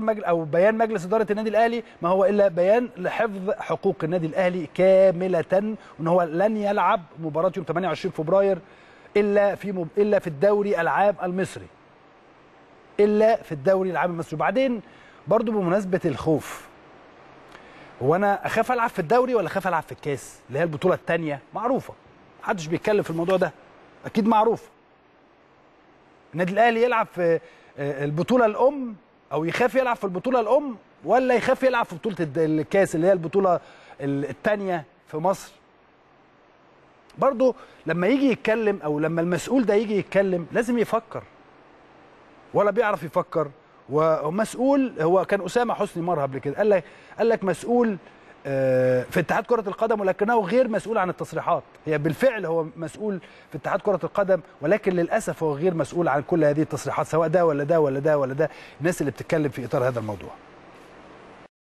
او بيان مجلس اداره النادي الاهلي ما هو الا بيان لحفظ حقوق النادي الاهلي كامله وان هو لن يلعب مباراه يوم 28 فبراير الا في مب... الا في الدوري العام المصري الا في الدوري العام المصري وبعدين برضو بمناسبه الخوف هو انا اخاف العب في الدوري ولا اخاف العب في الكاس اللي هي البطوله الثانيه معروفه محدش بيتكلم في الموضوع ده اكيد معروف النادي الاهلي يلعب في آه، البطوله الام او يخاف يلعب في البطوله الام ولا يخاف يلعب في بطوله الكاس اللي هي البطوله الثانيه في مصر برضه لما يجي يتكلم او لما المسؤول ده يجي يتكلم لازم يفكر ولا بيعرف يفكر ومسؤول هو كان اسامه حسني مره قبل كده قال لك قال لك مسؤول آه، في اتحاد كرة القدم ولكنه غير مسؤول عن التصريحات هي بالفعل هو مسؤول في اتحاد كرة القدم ولكن للأسف هو غير مسؤول عن كل هذه التصريحات سواء ده ولا ده ولا ده ولا ده الناس اللي بتتكلم في إطار هذا الموضوع